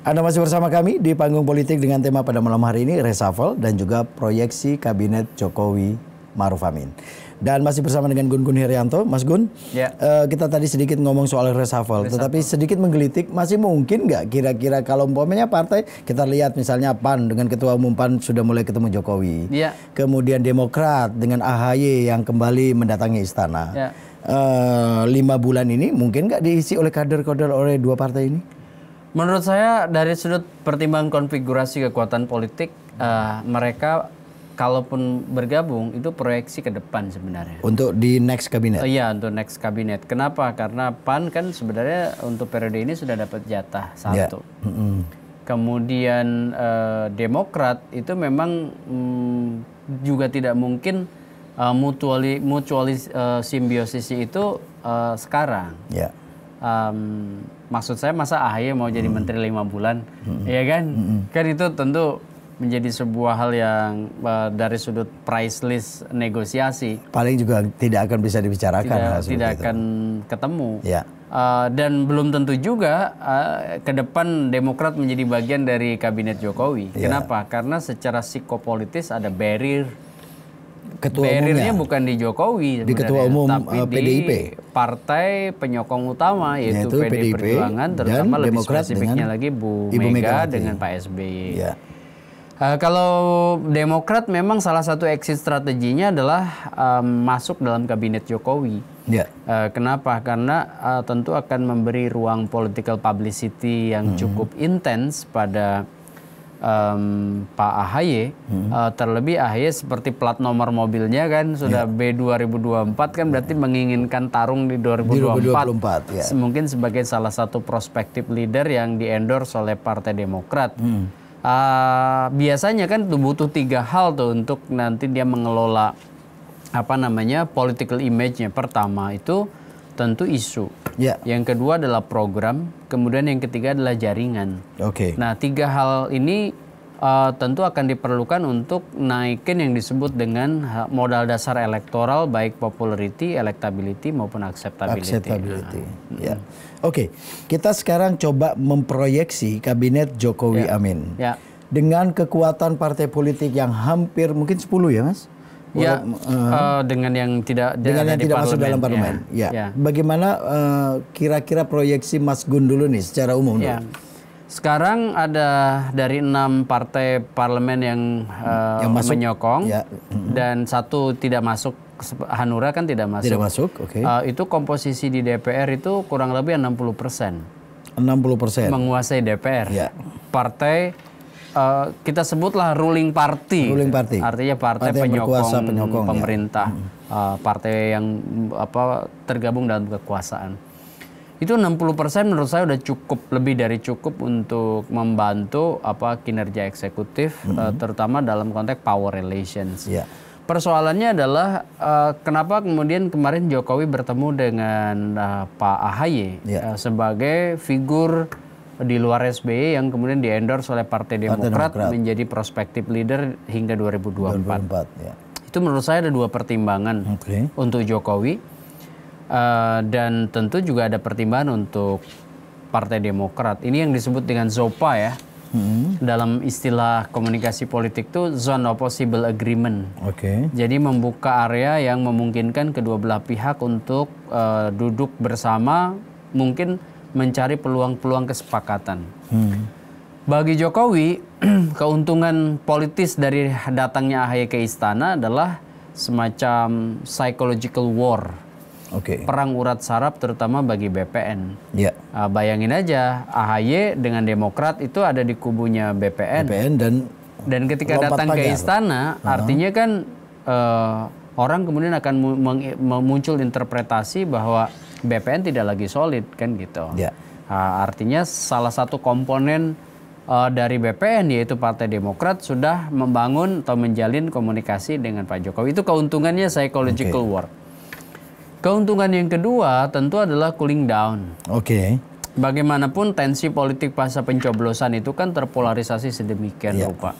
Anda masih bersama kami di panggung politik dengan tema pada malam hari ini reshuffle dan juga proyeksi kabinet Jokowi Maruf Amin. Dan masih bersama dengan Gun Gun Herianto, Mas Gun. Ya. Uh, kita tadi sedikit ngomong soal reshuffle, reshuffle. tetapi sedikit menggelitik masih mungkin nggak kira-kira kalau umpamanya partai kita lihat misalnya PAN dengan ketua umum PAN sudah mulai ketemu Jokowi. Ya. Kemudian Demokrat dengan AHY yang kembali mendatangi istana. Ya. Uh, lima bulan ini mungkin nggak diisi oleh kader-kader oleh dua partai ini? Menurut saya dari sudut pertimbangan konfigurasi kekuatan politik uh, mereka kalaupun bergabung itu proyeksi ke depan sebenarnya. Untuk di next kabinet. Uh, iya, untuk next kabinet. Kenapa? Karena PAN kan sebenarnya untuk periode ini sudah dapat jatah ya. satu. Yeah. Mm -hmm. Kemudian uh, Demokrat itu memang mm, juga tidak mungkin uh, mutuali mutualis uh, simbiosis itu uh, sekarang. Yeah um, maksud saya masa AHY mau jadi hmm. menteri lima bulan, hmm. ya kan? Hmm. Kan itu tentu menjadi sebuah hal yang uh, dari sudut priceless negosiasi. Paling juga tidak akan bisa dibicarakan. Tidak, tidak itu. akan ketemu. Ya. Uh, dan belum tentu juga uh, ke depan Demokrat menjadi bagian dari kabinet Jokowi. Ya. Kenapa? Karena secara psikopolitis ada barrier ketua umumnya. bukan di Jokowi di ketua umum tapi PDIP eh, di partai penyokong utama nah, yaitu, yaitu PDIP Perjuangan terutama lebih Demokrat spesifiknya lagi Bu Ibu Mega, Mega dengan Pak SBY. Ya. Uh, kalau Demokrat memang salah satu exit strateginya adalah um, masuk dalam kabinet Jokowi. Yeah. Ya. Uh, kenapa? Karena uh, tentu akan memberi ruang political publicity yang hmm. cukup intens pada um, Pak AHY, hmm. uh, terlebih AHY seperti plat nomor mobilnya kan sudah ya. B 2024 kan berarti ya. menginginkan tarung di 2024. Di 2024 ya. Mungkin sebagai salah satu prospektif leader yang diendorse oleh Partai Demokrat. Hmm. Uh, biasanya kan butuh tiga hal tuh untuk nanti dia mengelola apa namanya political image-nya. Pertama itu tentu isu. Ya. Yang kedua adalah program, kemudian yang ketiga adalah jaringan. Oke. Okay. Nah, tiga hal ini uh, tentu akan diperlukan untuk naikin yang disebut dengan modal dasar elektoral baik popularity, electability maupun acceptability. Acceptability. Nah. Ya. Hmm. Oke, okay. kita sekarang coba memproyeksi kabinet Jokowi ya. Amin. Ya. Dengan kekuatan partai politik yang hampir mungkin 10 ya, Mas? Ya, uh, dengan yang tidak dengan yang tidak parlemen, masuk dalam parlemen. Ya. ya. ya. Bagaimana eh, kira-kira uh, proyeksi Mas Gun dulu nih secara umum? Ya. Sekarang ada dari enam partai parlemen yang, uh, yang masuk, menyokong ya. Mm-hmm. dan satu tidak masuk. Hanura kan tidak masuk. Tidak masuk, oke. Okay. Uh, itu komposisi di DPR itu kurang lebih 60 persen. 60 persen. Menguasai DPR. Ya. Partai Eh, kita sebutlah ruling party. Ruling party. Artinya partai, partai penyokong, penyokong ya. pemerintah, ya. uh, partai yang apa tergabung dalam kekuasaan. Itu 60% menurut saya sudah cukup lebih dari cukup untuk membantu apa kinerja eksekutif mm -hmm. uh, terutama dalam konteks power relations. Yeah. Persoalannya adalah uh, kenapa kemudian kemarin Jokowi bertemu dengan uh, Pak Ahaye yeah. Ya. uh, sebagai figur di luar SBY yang kemudian diendorse oleh Partai Demokrat, Demokrat menjadi prospektif leader hingga 2024. 2024 ya. Itu menurut saya ada dua pertimbangan okay. untuk Jokowi uh, dan tentu juga ada pertimbangan untuk Partai Demokrat. Ini yang disebut dengan ZOPA ya. Hmm. Dalam istilah komunikasi politik itu zone of possible agreement. Okay. Jadi membuka area yang memungkinkan kedua belah pihak untuk uh, duduk bersama mungkin mencari peluang-peluang kesepakatan. Hmm. Bagi Jokowi, keuntungan politis dari datangnya AHY ke istana adalah semacam psychological war. Okay. Perang urat sarap terutama bagi BPN. Yeah. Ya. Uh, bayangin aja AHY dengan Demokrat itu ada di kubunya BPN. BPN dan dan ketika datang pagar. ke istana, uh ah. -huh. artinya kan uh, orang kemudian akan muncul interpretasi bahwa BPN tidak lagi solid kan gitu. Ya. Nah, artinya salah satu komponen uh, dari BPN yaitu Partai Demokrat sudah membangun atau menjalin komunikasi dengan Pak Jokowi. Itu keuntungannya psychological okay. war. Keuntungan yang kedua tentu adalah cooling down. Oke. Okay. Bagaimanapun tensi politik pasca pencoblosan itu kan terpolarisasi sedemikian yeah. rupa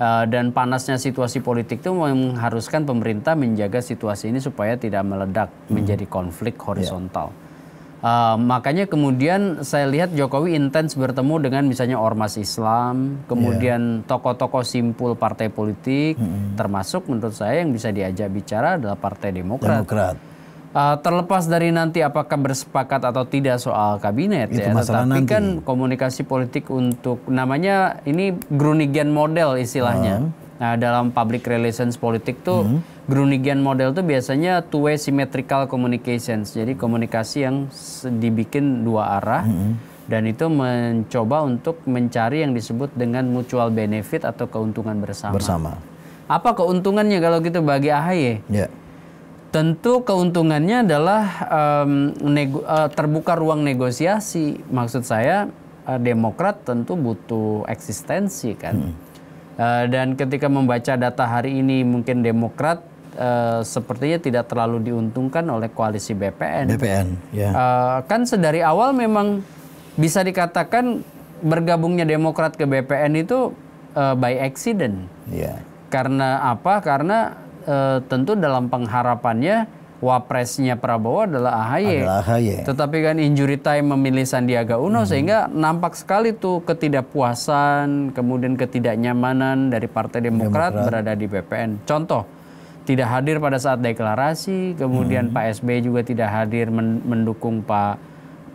uh, dan panasnya situasi politik itu mengharuskan pemerintah menjaga situasi ini supaya tidak meledak hmm. menjadi konflik ya. horizontal. Yeah. Uh, makanya kemudian saya lihat Jokowi intens bertemu dengan misalnya ormas Islam, kemudian ya. tokoh-tokoh yeah. simpul partai politik, mm -hmm. termasuk menurut saya yang bisa diajak bicara adalah Partai Demokrat. Demokrat Uh, terlepas dari nanti apakah bersepakat atau tidak soal kabinet Itu ya, tetapi nanti. kan komunikasi politik untuk namanya ini Grunigen model istilahnya. Uh. Nah dalam public relations politik tuh uh. Hmm. Grunigen model tuh biasanya two way symmetrical communications. Jadi komunikasi yang dibikin dua arah. Uh. Dan itu mencoba untuk mencari yang disebut dengan mutual benefit atau keuntungan bersama. Bersama. Apa keuntungannya kalau gitu bagi AHY? Yeah tentu keuntungannya adalah um, nego, uh, terbuka ruang negosiasi. Maksud saya uh, Demokrat tentu butuh eksistensi kan. Hmm. Uh, dan ketika membaca data hari ini mungkin Demokrat Uh, sepertinya tidak terlalu diuntungkan oleh koalisi BPN. BPN, Yeah. Ya. Uh, kan sedari awal memang bisa dikatakan bergabungnya Demokrat ke BPN itu uh, by accident. Yeah. Karena apa? Karena e, tentu dalam pengharapannya wapresnya Prabowo adalah AHY. Adalah AHY. Tetapi kan injury time memilih Sandiaga Uno hmm. sehingga nampak sekali tuh ketidakpuasan, kemudian ketidaknyamanan dari Partai Demokrat, Demokrat. berada di BPN. Contoh, tidak hadir pada saat deklarasi, kemudian hmm. Pak Sb juga tidak hadir mendukung Pak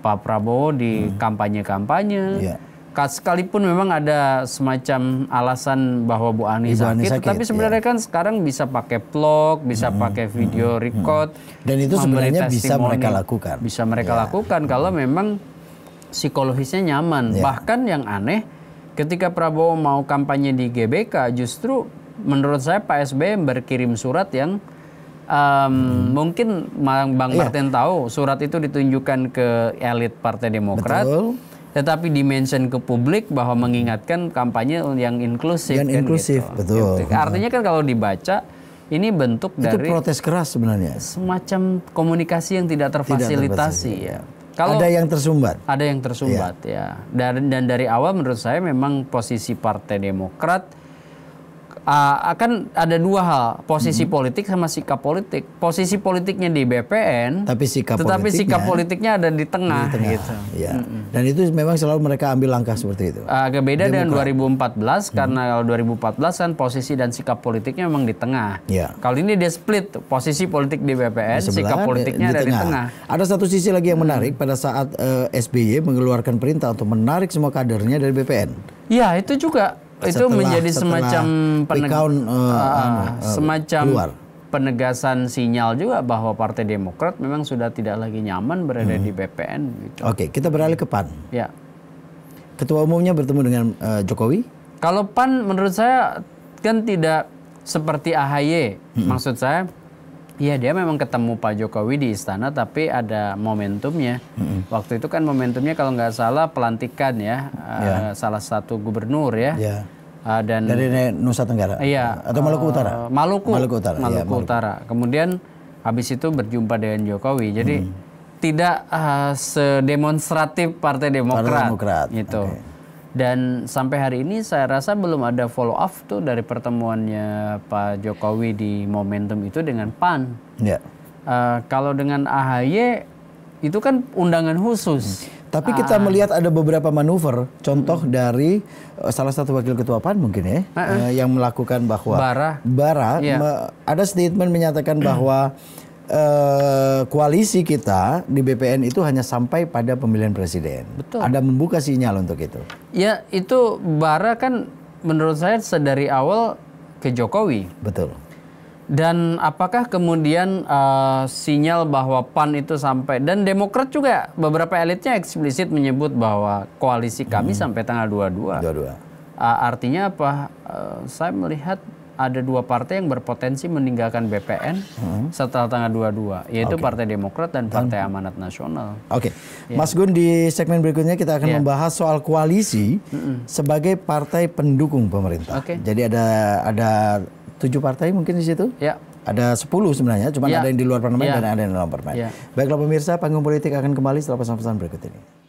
Pak Prabowo di hmm. kampanye-kampanye. Hmm. Iya. Yeah sekalipun memang ada semacam alasan bahwa Bu Ani Ibu sakit, sakit, tapi sebenarnya ya. kan sekarang bisa pakai vlog, bisa hmm, pakai hmm, video hmm, hmm. record, hmm. dan itu sebenarnya bisa mereka lakukan. Bisa mereka ya. lakukan kalau hmm. memang psikologisnya nyaman. Ya. Bahkan yang aneh, ketika Prabowo mau kampanye di GBK, justru menurut saya Pak SBY berkirim surat yang um, hmm. mungkin Bang iya. Martin iya. tahu, surat itu ditunjukkan ke elit Partai Demokrat. Betul tetapi dimention ke publik bahwa mengingatkan kampanye yang inklusif yang kan inklusif gitu. betul gitu. artinya kan kalau dibaca ini bentuk itu dari protes keras sebenarnya semacam komunikasi yang tidak terfasilitasi tidak ya kalau ada yang tersumbat ada yang tersumbat ya, ya. Dan, dan dari awal menurut saya memang posisi partai Demokrat akan ah, ada dua hal posisi hmm. politik sama sikap politik posisi politiknya di BPN tapi sikap tetapi politiknya, sikap politiknya ada di tengah, di tengah gitu ya. hmm. dan itu memang selalu mereka ambil langkah seperti itu ah, agak beda dengan 2014 hmm. karena kalau 2014 kan posisi dan sikap politiknya memang di tengah ya. kali ini dia split posisi politik di BPN di sikap politiknya di, di ada tengah. di tengah ada satu sisi lagi yang hmm. menarik pada saat uh, eh, SBY mengeluarkan perintah untuk menarik semua kadernya dari BPN ya itu juga itu menjadi semacam peneg uh, uh, uh, semacam keluar. penegasan sinyal juga bahwa Partai Demokrat memang sudah tidak lagi nyaman berada hmm. di BPN. Gitu. Oke, okay, kita beralih ke PAN. Ya. Ketua umumnya bertemu dengan uh, Jokowi. Kalau PAN menurut saya kan tidak seperti AHY, hmm. maksud saya Iya dia memang ketemu Pak Jokowi di istana tapi ada momentumnya. Mm-hmm. Waktu itu kan momentumnya kalau nggak salah pelantikan ya yeah. Ya. uh, salah satu gubernur ya. Yeah. Ya. Uh, dan dari Nusa Tenggara. Iya. Atau Maluku uh, Utara. Eh, Maluku. Maluku Utara. Iya, Maluku, Maluku Utara. Kemudian habis itu berjumpa dengan Jokowi. Jadi mm. tidak uh, sedemonstratif Partai Demokrat. Partai Demokrat. Gitu. Okay. Dan sampai hari ini saya rasa belum ada follow up tuh dari pertemuannya Pak Jokowi di momentum itu dengan PAN. Ya. Uh, kalau dengan AHY itu kan undangan khusus. Tapi ah. kita melihat ada beberapa manuver, contoh hmm. dari uh, salah satu wakil ketua PAN mungkin ya, uh -uh. Uh, yang melakukan bahwa Bara, Bara yeah. Iya. ada statement menyatakan bahwa Eh, koalisi kita di BPN itu hanya sampai pada pemilihan presiden. Betul. Ada membuka sinyal untuk itu. Ya, itu bara kan menurut saya sedari awal ke Jokowi. Betul. Dan apakah kemudian uh, sinyal bahwa PAN itu sampai dan Demokrat juga beberapa elitnya eksplisit menyebut bahwa koalisi kami hmm. sampai tanggal 22. 22. Uh, artinya apa? Uh, saya melihat ada dua partai yang berpotensi meninggalkan BPN hmm. setelah tanggal 22, yaitu okay. Partai Demokrat dan Partai dan, Amanat Nasional. Oke, okay. ya. Mas Gun di segmen berikutnya kita akan ya. membahas soal koalisi hmm. sebagai partai pendukung pemerintah. Okay. Jadi ada ada tujuh partai mungkin di situ. Ya. Ada sepuluh sebenarnya, cuma ya. ada yang di luar parlemen ya. dan ada yang di dalam parlemen. Ya. Baiklah pemirsa, panggung politik akan kembali setelah pesan-pesan berikut ini.